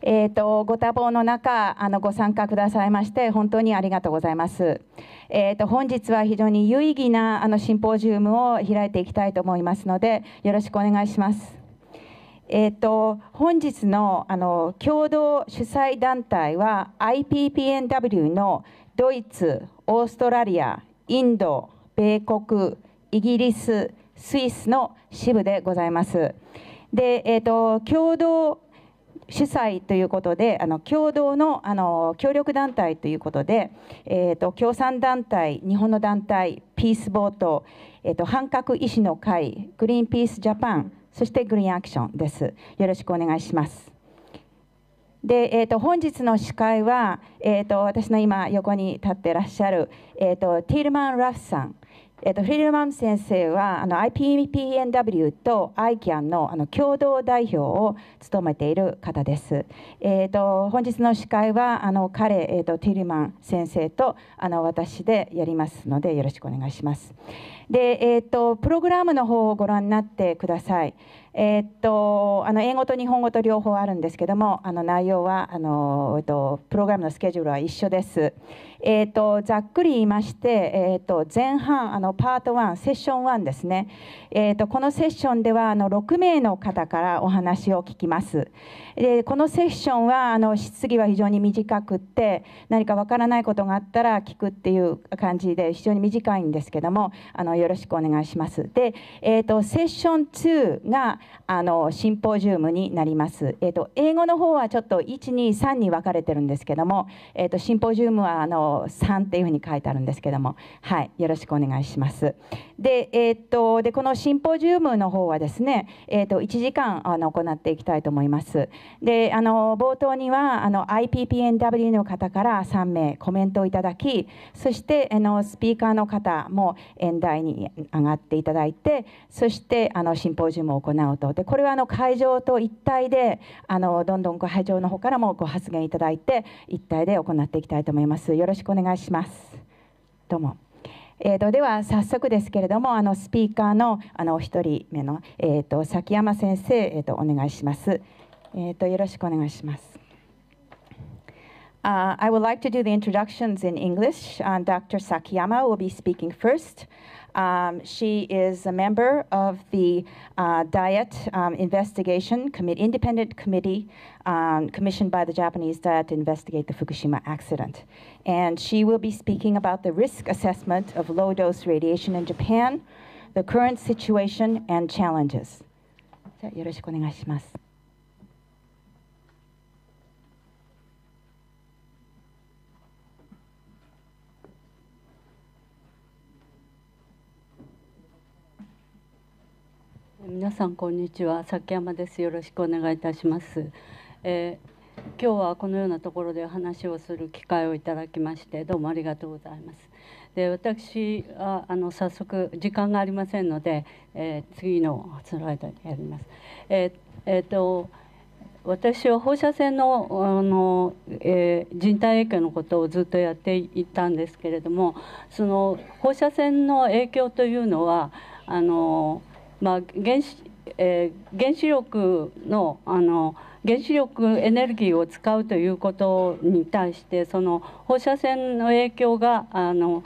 えーと、ご多忙の中あのご参加くださいまして本当にありがとうございます、えーと、本日は非常に有意義なあのシンポジウムを開いていきたいと思いますのでよろしくお願いしますえーと、と本日のあの共同主催団体は IPPNW のドイツオーストラリアインド米国イギリススイスの支部でございますで、えー、と共同主催ということであの共同のあの協力団体ということで、えーと、共産団体日本の団体ピースボート、えーと、半角核医師の会グリーンピースジャパンそしてグリーンアクションですよろしくお願いしますで、えーと、と本日の司会は、えー、と私の今横に立ってらっしゃる、えー、とティールマン・ラフさんえっと、フリルマン先生はあの IPPNW と ICAN のあの共同代表を務めている方です。えっと、本日の司会はあの彼、えっと、ティルマン先生とあの私でやりますのでよろしくお願いします。で、えっと、プログラムの方をご覧になってください。えー、っとあの英語と日本語と両方あるんですけどもあの内容はあの、えっと、プログラムのスケジュールは一緒です。えー、っとざっくり言いまして、えー、っと前半あのパート1セッション1ですね、えっとこのセッションではあの6名の方からお話を聞きます。でこのセッションはあの質疑は非常に短くって何かわからないことがあったら聞くっていう感じで非常に短いんですけどもあのよろしくお願いします。で、えっとセッション2があのシンポジウムになります、えーと、英語の方はちょっと123に分かれてるんですけども、えーと、シンポジウムはあの3っていうふうに書いてあるんですけども、はい、よろしくお願いしますで,、えーと、でこのシンポジウムの方はですね、えー、と1時間あの行っていきたいと思いますであの冒頭にはあの IPPNW の方から3名コメントをいただきそしてあのスピーカーの方も演題に上がっていただいてそしてあのシンポジウムを行う音でこれはあの会場と一体であのどんどん会場の方からもご発言いただいて一体で行っていきたいと思いますよろしくお願いしますどうもえーと、では早速ですけれどもあのスピーカーのあのお一人目の、えーと、崎山先生、えーと、とお願いします、えー、とよろしくお願いします Uh, I would like to do the introductions in English. Uh, Dr. Sakiyama will be speaking first. Um, she is a member of the uh, Diet um, Investigation Committee, Independent Committee um, commissioned by the Japanese Diet to investigate the Fukushima accident. And she will be speaking about the risk assessment of low dose radiation in Japan, the current situation, and challenges. よろしくお願いします。さんこんにちは崎山ですよろしくお願いいたします、えー、今日はこのようなところで話をする機会をいただきましてどうもありがとうございますで私はあの早速時間がありませんので、えー、次のスライドにやりますえー、えー、と私は放射線のあの、えー、人体影響のことをずっとやっていたんですけれどもその放射線の影響というのはあのまあ、原子えー、原子力のあの原子力エネルギーを使うということに対してその放射線の影響があの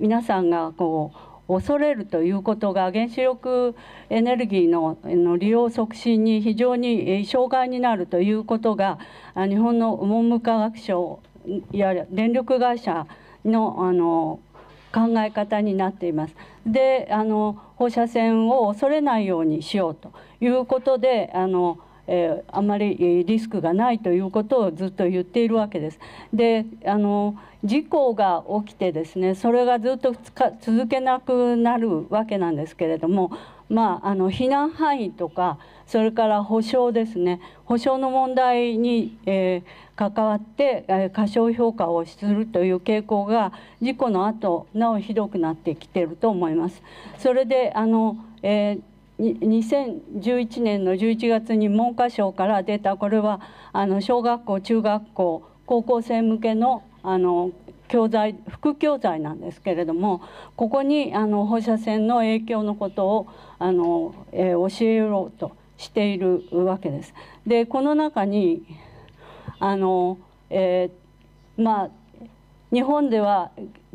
皆さんがこう恐れるということが原子力エネルギーのの利用促進に非常に障害になるということが日本の文部科学省や電力会社のあの考え方になっています。であの放射線を恐れないようにしようということであの、えー、あまりリスクがないということをずっと言っているわけです。であの事故が起きてですねそれがずっと続けなくなるわけなんですけれどもまあ、あの避難範囲とかそれから保償ですね保償の問題に、えー、関わって、えー、過小評価をするという傾向が事故の後なおひどくなってきてると思います。それであの、えー2011年の11月に文科省から出たこれはあの小学校中学校高校生向けのあの教材副教材なんですけれどもここにあの放射線の影響のことをあの、えー、教えようとしているわけです。でこの中にあの、えー、まあ日本では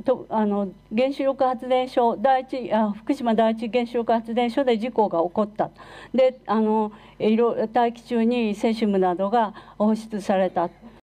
とあの原子力発電所第一あ福島第一原子力発電所で事故が起こったであの大気中にセシウムなどが放出された